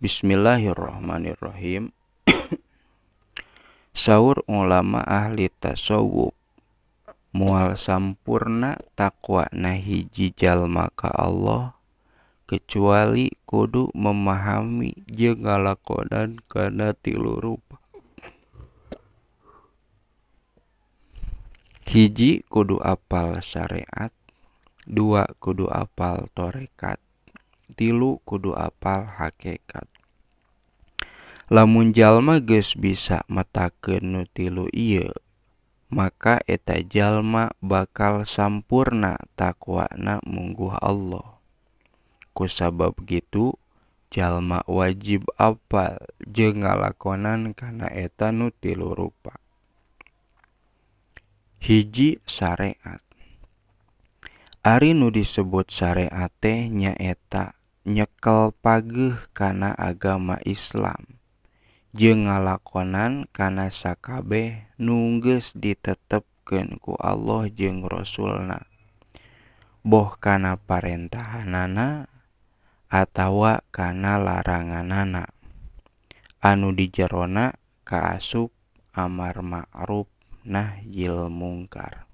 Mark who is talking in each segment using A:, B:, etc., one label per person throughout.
A: Bismillahirrahmanirrahim Saur ulama ahli tasawuf mual sampurna takwa nahiji jalma ka Allah kecuali kudu memahami jengala kodan kana tilu rupa hiji kudu apal syariat dua kudu apal torekat tilu kudu apal hakikat lamunjallma guys bisa meke nuutilu maka eta jalma bakal sampurna takwana muunggu Allahku sabab gitu jalma wajib apa jega lakonan karena eta nuutilu rupa Hiji saret Arinu disebut sarenya eta nyekel pageh karena agama Islam je ngalakonan kana sakabeh nungges ditetepken ku Allah jeung rasulna boh kana parentahanana atawa kana laranganana anu dijerona kaasup amar ma'ruf nahyil mungkar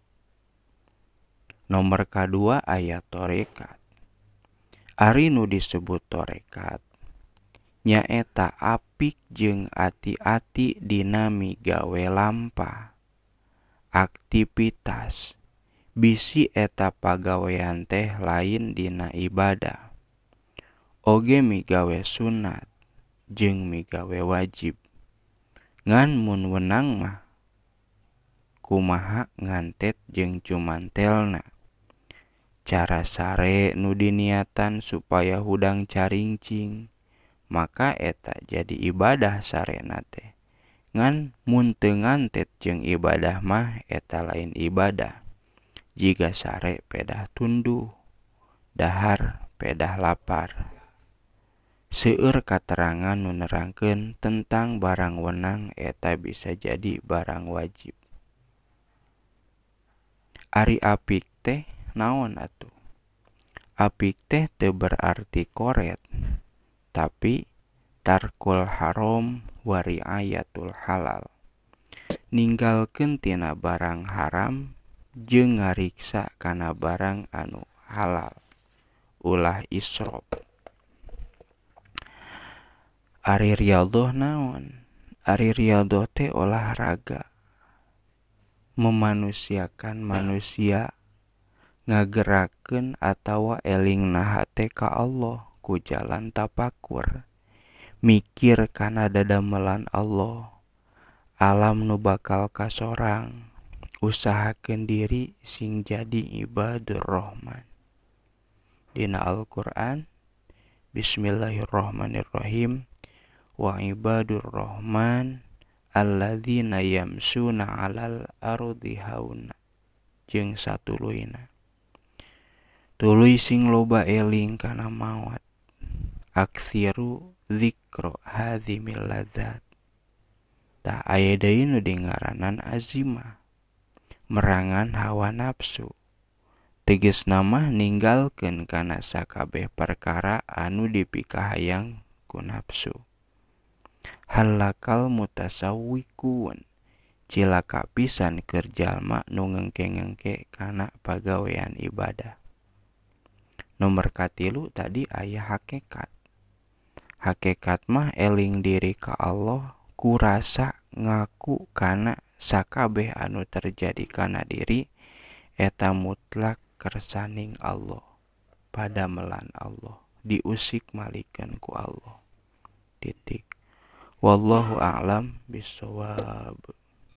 A: nomor kedua ayat torekat Ari nu disebut torekat eta apik jeung ati-atidinanam gawe lampa aktivitas Bisi eta pagawean teh lain dina ibadah Oge miwe sunat jeng miwe wajib ngannmunwenang mah kumaak ngantet jeng cuman telna Cara sare nudiniatan supaya hudang carcing, maka eta jadi ibadah sarena teh ngan tet jeung ibadah mah eta lain ibadah jika sare pedah tundu dahar pedah lapar seueur katerangan nunerangkeun tentang barang wenang eta bisa jadi barang wajib Ari apik teh naon atuh apik teh teu berarti koret tapi tarkul haram wari ayatul halal ninggalkan tina barang haram jengariksa ngariksa karena barang anu halal ulah isrop Ari Rialdoh naon Ari Rialdoh teh olahraga memanusiakan manusia ngageraken atau eling nahate ka Allah ku jalan tapakur mikir kana dadamelan Allah alam nu bakal kasorang usahakeun diri sing jadi ibadur rahman dina Al-Qur'an Bismillahirrahmanirrahim wa ibadur rahman alladzina yamsuna 'alal ardi hauna satu satuluina tuluy sing loba eling kana mawat aksiru zikro hazimil lazat ta aya nu dengaranan azima merangan hawa nafsu Tegas nama ninggalkan karena sakabeh perkara anu dipikahayang ku nafsu halakal mutasawikun cilaka pisan kerjalma nu ngengke-ngengke karena pagawean ibadah nomor katilu tadi ayah hakikat hakekat mah eling diri ka Allah kurasa ngaku kana sakabeh anu terjadi kana diri eta mutlak kersaning Allah pada melan Allah diusik malikan ku Allah titik wallahu a'lam bisawab